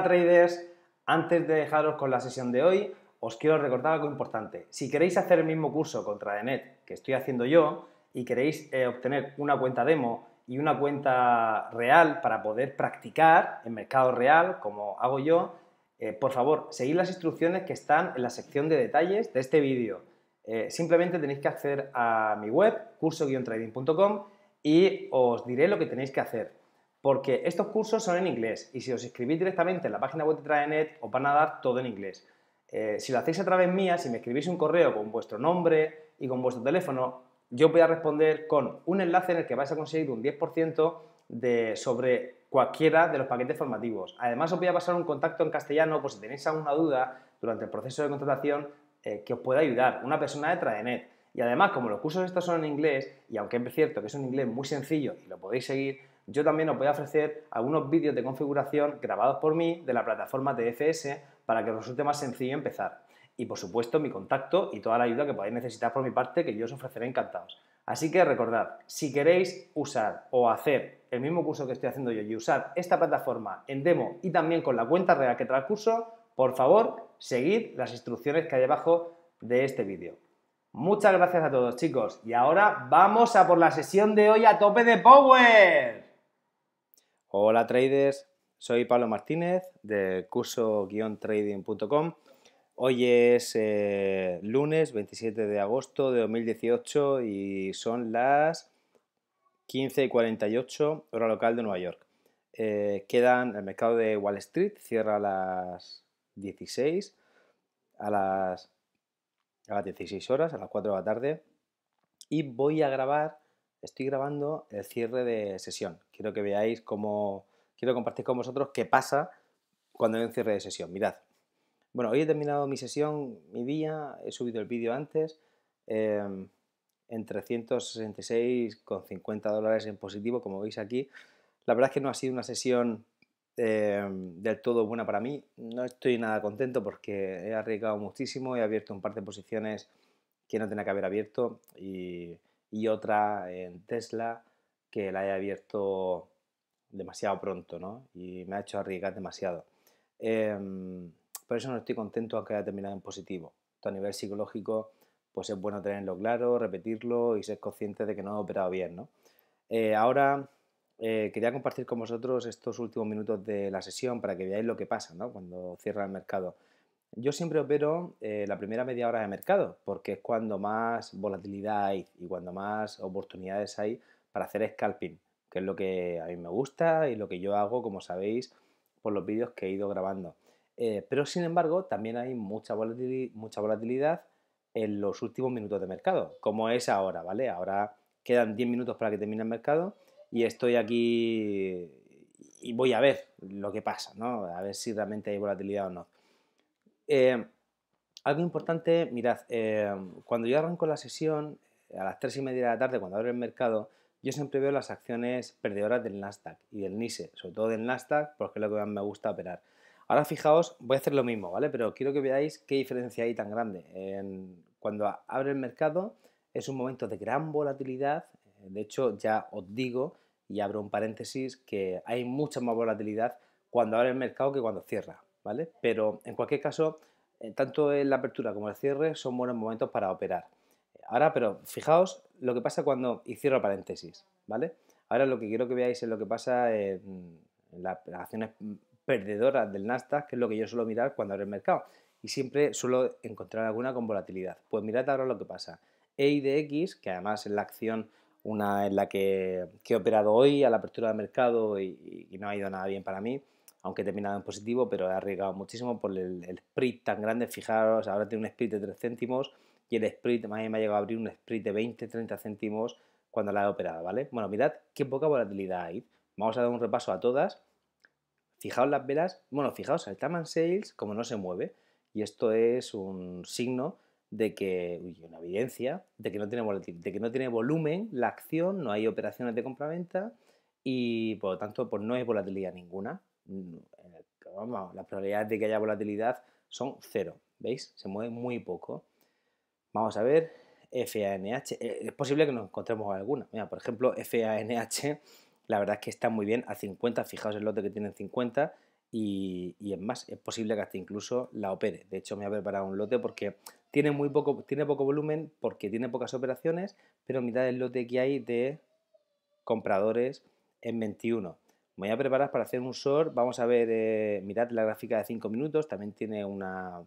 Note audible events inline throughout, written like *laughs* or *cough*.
Hola traders, antes de dejaros con la sesión de hoy, os quiero recordar algo importante. Si queréis hacer el mismo curso contra net que estoy haciendo yo y queréis eh, obtener una cuenta demo y una cuenta real para poder practicar en mercado real, como hago yo, eh, por favor, seguid las instrucciones que están en la sección de detalles de este vídeo. Eh, simplemente tenéis que acceder a mi web, curso-trading.com, y os diré lo que tenéis que hacer porque estos cursos son en inglés y si os escribís directamente en la página web de Traenet os van a dar todo en inglés. Eh, si lo hacéis a través mía, si me escribís un correo con vuestro nombre y con vuestro teléfono, yo voy a responder con un enlace en el que vais a conseguir un 10% de, sobre cualquiera de los paquetes formativos. Además, os voy a pasar un contacto en castellano por si tenéis alguna duda durante el proceso de contratación eh, que os pueda ayudar, una persona de Tradenet. Y además, como los cursos estos son en inglés, y aunque es cierto que es un inglés muy sencillo y lo podéis seguir, yo también os voy a ofrecer algunos vídeos de configuración grabados por mí de la plataforma TFS para que os resulte más sencillo empezar. Y por supuesto mi contacto y toda la ayuda que podáis necesitar por mi parte que yo os ofreceré encantados. Así que recordad, si queréis usar o hacer el mismo curso que estoy haciendo yo y usar esta plataforma en demo y también con la cuenta real que trae el curso, por favor, seguid las instrucciones que hay abajo de este vídeo. Muchas gracias a todos chicos y ahora vamos a por la sesión de hoy a tope de Power. Hola traders, soy Pablo Martínez de curso-trading.com. Hoy es eh, lunes 27 de agosto de 2018 y son las 15 y 48 hora local de Nueva York. Eh, quedan el mercado de Wall Street, cierra a las 16, a las, a las 16 horas, a las 4 de la tarde. Y voy a grabar estoy grabando el cierre de sesión. Quiero que veáis cómo, quiero compartir con vosotros qué pasa cuando hay un cierre de sesión. Mirad. Bueno, hoy he terminado mi sesión, mi día, he subido el vídeo antes, eh, en 366,50 dólares en positivo, como veis aquí. La verdad es que no ha sido una sesión em, del todo buena para mí. No estoy nada contento porque he arriesgado muchísimo, he abierto un par de posiciones que no tenía que haber abierto y y otra en Tesla que la he abierto demasiado pronto, ¿no? Y me ha hecho arriesgar demasiado. Em, por eso no estoy contento que haya terminado en positivo. a nivel psicológico, pues es bueno tenerlo claro, repetirlo y ser consciente de que no ha operado bien, eh, ahora eh, quería compartir con vosotros estos últimos minutos de la sesión para que veáis lo que pasa, Cuando cierra el mercado. Yo siempre opero eh, la primera media hora de mercado, porque es cuando más volatilidad hay y cuando más oportunidades hay para hacer scalping, que es lo que a mí me gusta y lo que yo hago, como sabéis, por los vídeos que he ido grabando. Eh, pero sin embargo, también hay mucha, mucha volatilidad en los últimos minutos de mercado, como es ahora, ¿vale? Ahora quedan 10 minutos para que termine el mercado y estoy aquí y voy a ver lo que pasa, ¿no? A ver si realmente hay volatilidad o no. Eh, algo importante, mirad, eh, cuando yo arranco la sesión, eh, a las 3 y media de la tarde, cuando abre el mercado, yo siempre veo las acciones perdedoras del Nasdaq y del NISE, sobre todo del Nasdaq, porque es lo que más me gusta operar. Ahora fijaos, voy a hacer lo mismo, ¿vale? Pero quiero que veáis qué diferencia hay tan grande. cuando abre el mercado es un momento de gran volatilidad, de hecho ya os digo y abro un paréntesis que hay mucha más volatilidad cuando abre el mercado que cuando cierra. Pero en cualquier caso, eh, tanto en la apertura como el cierre son buenos momentos para operar. Ahora, pero fijaos lo que pasa cuando, y cierro paréntesis, ¿vale? Ahora lo que quiero que veáis es lo que pasa en, las acciones perdedoras del Nasdaq, que es lo que yo suelo mirar cuando abro el mercado. Y siempre suelo encontrar alguna con volatilidad. Pues mirad ahora lo que pasa. EIDX, que además es la acción una en la que, he operado hoy a la apertura del mercado y no ha ido nada bien para mí, aunque he terminado en positivo, pero he arriesgado muchísimo por el, el split tan grande. Fijaros, ahora tiene un split de 3 céntimos y el split, más me ha llegado a abrir un split de 20, 30 céntimos cuando la he operado, ¿vale? Bueno, mirad qué poca volatilidad hay. Vamos a dar un repaso a todas. Fijaos las velas, bueno, fijaos, el Taman Sales como no se mueve y esto es un signo de que, uy, una evidencia, de que, no tiene de que no tiene volumen la acción, no hay operaciones de compraventa y por lo tanto pues no hay volatilidad ninguna. Mm, eh, vamos, las probabilidades de que haya volatilidad son cero, ¿veis? Se mueve muy poco. Vamos a ver, FANH, eh, es posible que nos encontremos alguna. Mira, por ejemplo, FANH, la verdad es que está muy bien a 50, fijaos el lote que tienen 50 y, es más, es posible que hasta incluso la opere. De hecho, me ha preparado un lote porque tiene muy poco, tiene poco volumen, porque tiene pocas operaciones, pero mitad del lote que hay de compradores en 21. Me voy a preparar para hacer un short. Vamos a ver, eh, mirad la gráfica de 5 minutos. También tiene una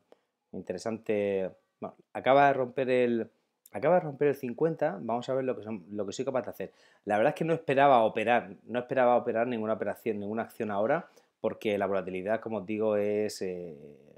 interesante. Bueno, acaba de romper el. Acaba de romper el 50, vamos a ver lo que, lo que soy capaz de hacer. La verdad es que no esperaba operar, no esperaba operar ninguna operación, ninguna acción ahora, porque la volatilidad, como os digo, es eh,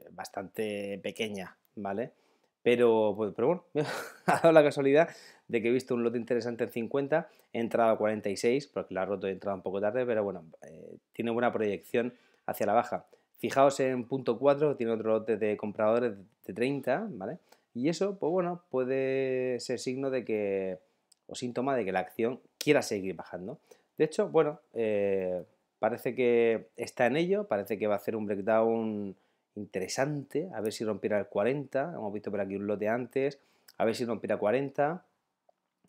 bastante pequeña, ¿vale? Pero, pues, pero bueno, *laughs* ha dado la casualidad de que he visto un lote interesante en 50, he entrado a 46, porque la ha roto y he entrado un poco tarde, pero bueno, eh, tiene buena proyección hacia la baja. Fijaos en punto 4, tiene otro lote de compradores de 30, ¿vale? Y eso, pues bueno, puede ser signo de que, o síntoma de que la acción quiera seguir bajando. De hecho, bueno, eh, parece que está en ello, parece que va a hacer un breakdown interesante, a ver si rompiera el 40, hemos visto por aquí un lote antes, a ver si rompiera 40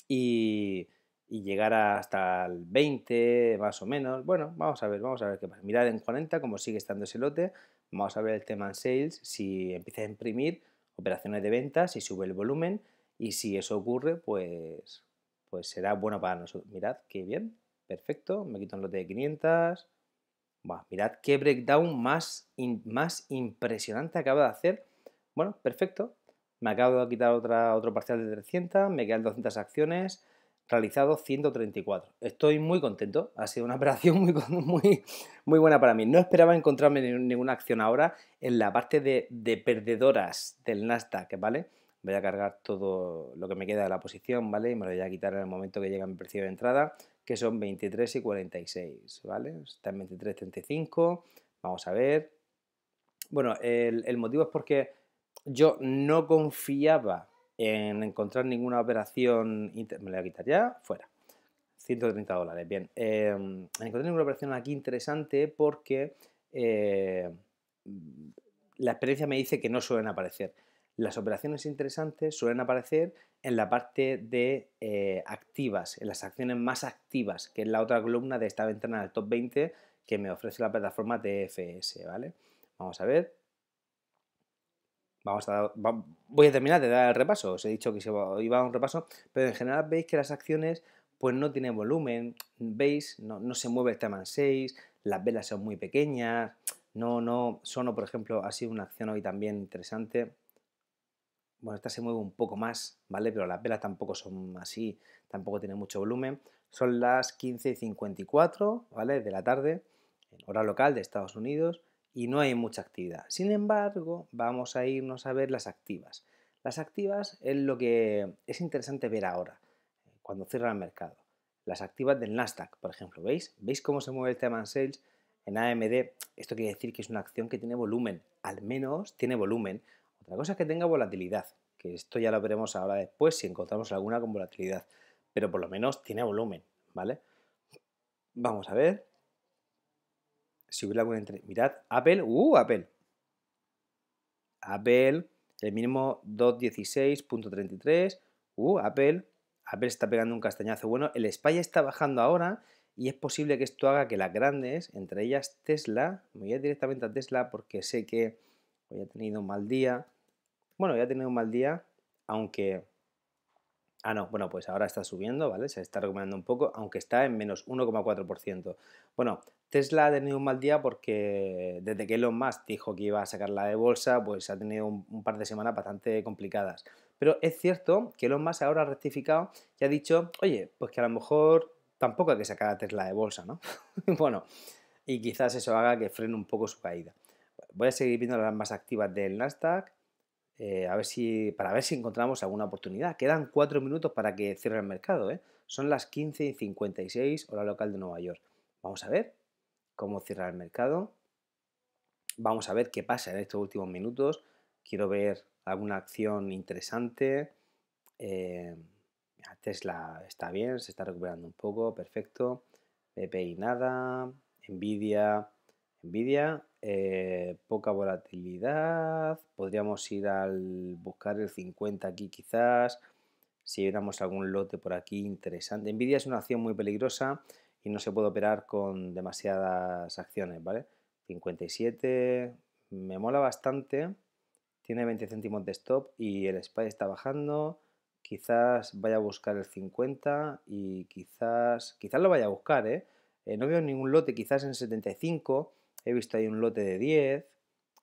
y, y hasta el 20 más o menos. Bueno, vamos a ver, vamos a ver qué pasa. Mirad en 40 como sigue estando ese lote, vamos a ver el tema en sales, si empieza a imprimir operaciones de ventas si sube el volumen y si eso ocurre, pues, pues será bueno para nosotros. Mirad, qué bien, perfecto, me quito un lote de 500, mirad qué breakdown más, más impresionante acaba de hacer. Bueno, perfecto. Me acabo de quitar otra, otro parcial de 300, me quedan 200 acciones, realizado 134. Estoy muy contento, ha sido una *laughs* operación muy, muy, muy buena para mí. No esperaba encontrarme ninguna acción ahora en la parte de, de perdedoras del Nasdaq, ¿vale? Voy a cargar todo lo que me queda de la posición, ¿vale? Y me lo voy a quitar en el momento que llega mi precio de entrada que son 23 y 46, ¿vale? Está en 23, vamos a ver. Bueno, el, motivo es porque yo no confiaba en encontrar ninguna operación, me la voy a quitar ya, fuera, 130 dólares, bien, eh, encontré ninguna operación aquí interesante porque eh, la experiencia me dice que no suelen aparecer. Las operaciones interesantes suelen aparecer en la parte de eh, activas, en las acciones más activas, que es la otra columna de esta ventana del top 20 que me ofrece la plataforma TFS, ¿vale? Vamos a ver. Vamos voy a terminar de dar el repaso. Os he dicho que iba a un repaso, pero en general veis que las acciones pues no tienen volumen, veis, no, se mueve el tema 6, las velas son muy pequeñas, no, no, Sono, por ejemplo, ha sido una acción hoy también interesante, bueno, esta se mueve un poco más, ¿vale? Pero las velas tampoco son así, tampoco tiene mucho volumen. Son las 15.54, ¿vale? De la tarde, en hora local de Estados Unidos, y no hay mucha actividad. Sin embargo, vamos a irnos a ver las activas. Las activas es lo que es interesante ver ahora, cuando cierra el mercado. Las activas del Nasdaq, por ejemplo, ¿veis? ¿Veis cómo se mueve el tema sales en AMD? Esto quiere decir que es una acción que tiene volumen, al menos tiene volumen. La cosa es que tenga volatilidad, que esto ya lo veremos ahora después si encontramos alguna con volatilidad, pero por lo menos tiene volumen, ¿vale? Vamos a ver. Si hubiera alguna... entre... Mirad, Apple, ¡uh, Apple! Apple, el mínimo 216.33, ¡uh, Apple! Apple está pegando un castañazo bueno. El Spy está bajando ahora y es posible que esto haga que las grandes, entre ellas Tesla, me voy a ir directamente a Tesla porque sé que hoy ha tenido un mal día, bueno, ya ha tenido un mal día, aunque... Ah, no, bueno, pues ahora está subiendo, ¿vale? Se está recuperando un poco, aunque está en menos 1,4%. Bueno, Tesla ha tenido un mal día porque desde que Elon Musk dijo que iba a sacarla de bolsa, pues ha tenido un, un par de semanas bastante complicadas. Pero es cierto que Elon Musk ahora ha rectificado y ha dicho, oye, pues que a lo mejor tampoco hay que sacar a Tesla de bolsa, ¿no? *laughs* bueno, y quizás eso haga que frene un poco su caída. Voy a seguir viendo las más activas del Nasdaq. Eh, a ver si, para ver si encontramos alguna oportunidad. Quedan cuatro minutos para que cierre el mercado. ¿eh? Son las 15 y 56 hora local de Nueva York. Vamos a ver cómo cierra el mercado. Vamos a ver qué pasa en estos últimos minutos. Quiero ver alguna acción interesante. Eh, Tesla está bien, se está recuperando un poco, perfecto. y nada, Nvidia, Nvidia eh, poca volatilidad, podríamos ir al buscar el 50 aquí quizás, si viéramos algún lote por aquí interesante. Nvidia es una acción muy peligrosa y no se puede operar con demasiadas acciones, ¿vale? 57, me mola bastante, tiene 20 céntimos de stop y el SPY está bajando, quizás vaya a buscar el 50 y quizás, quizás lo vaya a buscar, eh, eh no veo ningún lote, quizás en 75 He visto ahí un lote de 10.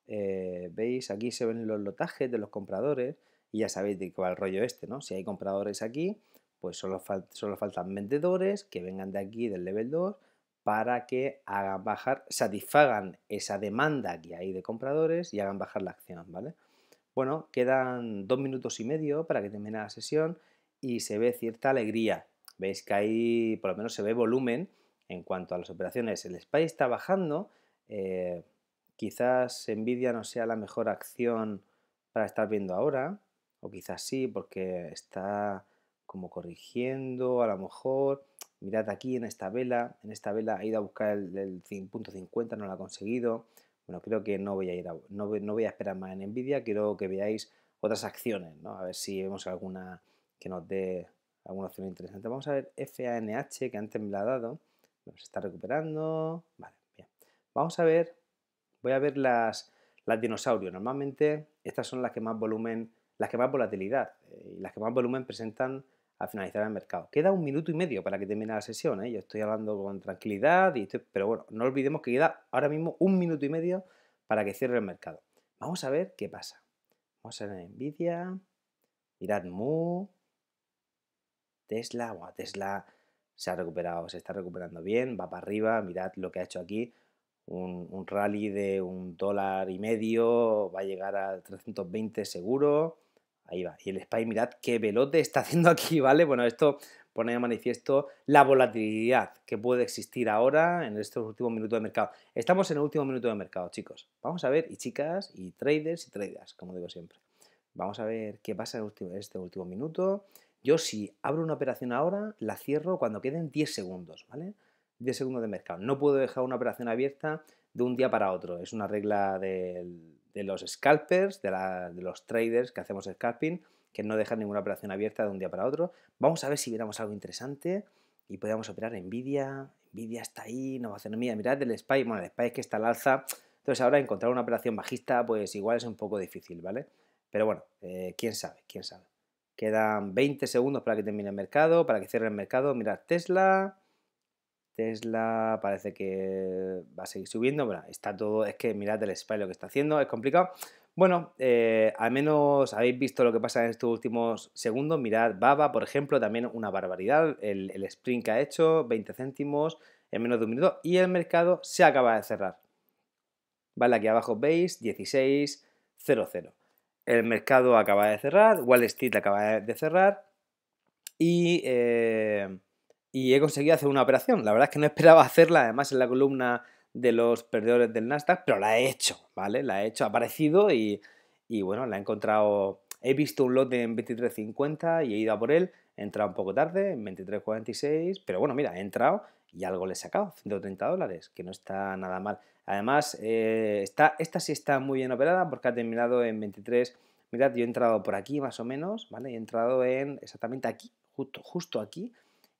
Eh, veis, aquí se ven los lotajes de los compradores. Y ya sabéis de qué va el rollo este, ¿no? Si hay compradores aquí, pues solo, faltan vendedores que vengan de aquí, del level 2, para que hagan bajar, satisfagan esa demanda que hay de compradores y hagan bajar la acción, ¿vale? Bueno, quedan dos minutos y medio para que termine la sesión y se ve cierta alegría. Veis que hay por lo menos se ve volumen en cuanto a las operaciones. El SPY está bajando eh, quizás envidia no sea la mejor acción para estar viendo ahora, o quizás sí, porque está como corrigiendo, a lo mejor, mirad aquí en esta vela, en esta vela ha ido a buscar el, 5.50, no lo ha conseguido, bueno, creo que no voy a ir no, voy, a esperar más en Nvidia, quiero que veáis otras acciones, ¿no? A ver si vemos alguna que nos dé alguna opción interesante. Vamos a ver FANH, que antes me la ha dado, nos está recuperando, vale. Vamos a ver, voy a ver las, dinosaurios. Normalmente estas son las que más volumen, las que más volatilidad eh, y las que más volumen presentan al finalizar el mercado. Queda un minuto y medio para que termine la sesión. ¿eh? Yo estoy hablando con tranquilidad, y pero bueno, no olvidemos que queda ahora mismo un minuto y medio para que cierre el mercado. Vamos a ver qué pasa. Vamos a ver Nvidia, mirad Mu, Tesla, bueno, Tesla se ha recuperado, se está recuperando bien, va para arriba, mirad lo que ha hecho aquí un, rally de un dólar y medio, va a llegar a 320 seguro. Ahí va. Y el SPY, mirad qué velote está *laughs* haciendo aquí, ¿vale? Bueno, esto pone de manifiesto la volatilidad que puede existir ahora en estos últimos minutos de mercado. Estamos en el último minuto de mercado, chicos. Vamos a ver, y chicas, y traders y traders, como digo siempre. Vamos a ver qué pasa en este último minuto. Yo si abro una operación ahora, la cierro cuando queden 10 segundos, ¿vale? de segundos de mercado. No puedo dejar una operación abierta de un día para otro. Es una regla de, los scalpers, de, los traders que hacemos scalping, que no dejan ninguna operación abierta de un día para otro. Vamos a ver si viéramos algo interesante y podíamos operar Nvidia. Nvidia está ahí, no va a hacer mirad el SPY. Bueno, el SPY es que está al alza. Entonces ahora encontrar una operación bajista, pues igual es un poco difícil, ¿vale? Pero bueno, eh, quién sabe, quién sabe. Quedan 20 segundos para que termine el mercado, para que cierre el mercado. Mirad Tesla, Tesla parece que va a seguir subiendo. Bueno, está todo, es que mirad el SPY lo que está haciendo, es complicado. Bueno, eh, al menos habéis visto lo que pasa en estos últimos segundos. Mirad Baba, por ejemplo, también una barbaridad. El, sprint que ha hecho, 20 céntimos en menos de un minuto. Y el mercado se acaba de cerrar. Vale, aquí abajo veis 16.00. El mercado acaba de cerrar, Wall Street acaba de cerrar. Y... Eh, y he conseguido hacer una operación. La verdad es que no *laughs* esperaba hacerla, además en la columna de los perdedores del Nasdaq, pero la he hecho, ¿vale? La he hecho, ha aparecido y, y bueno, la he encontrado, he visto un lote en 23.50 y he ido a por él, he entrado un poco tarde, en 23.46, pero bueno, mira, he entrado y algo le he sacado, 130 dólares, que no está nada mal. Además, eh, está, esta sí está muy bien operada porque ha terminado en 23. Mirad, yo he entrado por aquí más o menos, ¿vale? He entrado en exactamente aquí, justo, justo aquí,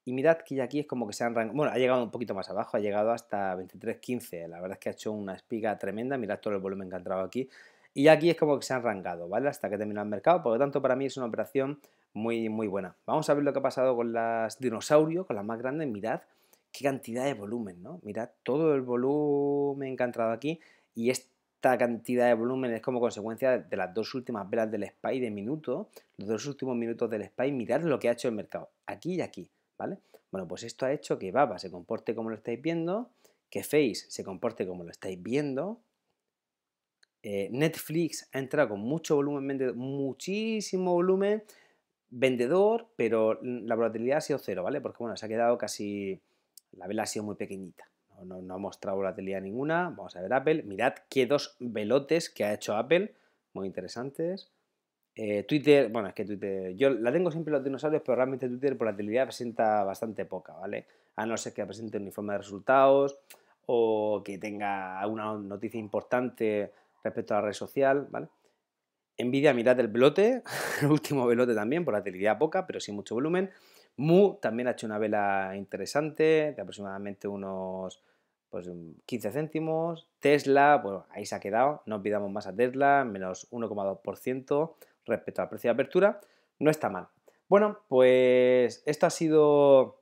y mirad que ya aquí es como que se han rangado. Bueno, ha llegado un poquito más abajo, ha llegado hasta 23.15. La verdad es que ha hecho una espiga tremenda. Mirad todo el volumen que ha entrado aquí. Y aquí es como que se han rangado, ¿vale? Hasta que termina el mercado. Por lo tanto, para mí es una operación muy, muy buena. Vamos a ver lo que ha pasado con las dinosaurios, con las más grandes. Mirad qué cantidad de volumen, ¿no? Mirad todo el volumen que ha entrado aquí. Y esta cantidad de volumen es como consecuencia de las dos últimas velas del SPY de minuto. Los dos últimos minutos del SPY. Mirad lo que ha hecho el mercado. Aquí y aquí. Bueno, pues esto ha hecho que Baba se comporte como lo estáis viendo, que Face se comporte como lo estáis viendo, eh, Netflix ha entrado con mucho volumen, vendedor, muchísimo volumen vendedor, pero la volatilidad ha sido cero, ¿vale? Porque bueno, se ha quedado casi, la vela ha sido muy pequeñita, no, ha mostrado volatilidad ninguna. Vamos a ver Apple, mirad qué dos velotes que ha hecho Apple, muy interesantes. Eh, Twitter, bueno, es que Twitter, yo la tengo siempre los dinosaurios, pero realmente Twitter por la utilidad presenta bastante poca, ¿vale? A no ser que presente un informe de resultados o que tenga alguna noticia importante respecto a la red social, ¿vale? Envidia mirad el velote, *laughs* el último velote también, por la utilidad poca, pero sin mucho volumen. Mu también ha hecho una vela interesante, de aproximadamente unos pues, 15 céntimos. Tesla, bueno ahí se ha quedado, no pidamos más a Tesla, menos 1,2% respecto al precio de apertura, no está mal. Bueno, pues esto ha sido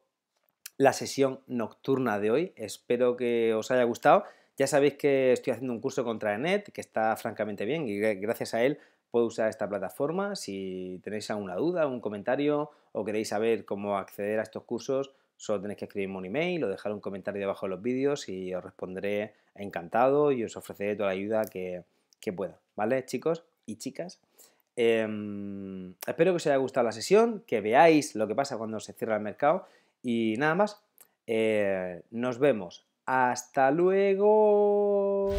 la sesión nocturna de hoy. Espero que os haya gustado. Ya sabéis que estoy haciendo un curso contra ENET que está francamente bien y gracias a él puedo usar esta plataforma. Si tenéis alguna duda, un comentario o queréis saber cómo acceder a estos cursos, solo tenéis que escribirme un email o dejar un comentario debajo de los vídeos y os responderé encantado y os ofreceré toda la ayuda que, que pueda. ¿Vale, chicos y chicas? Em, espero que os haya gustado la sesión, que veáis lo que pasa cuando se cierra el mercado y nada más. Eh, nos vemos. Hasta luego.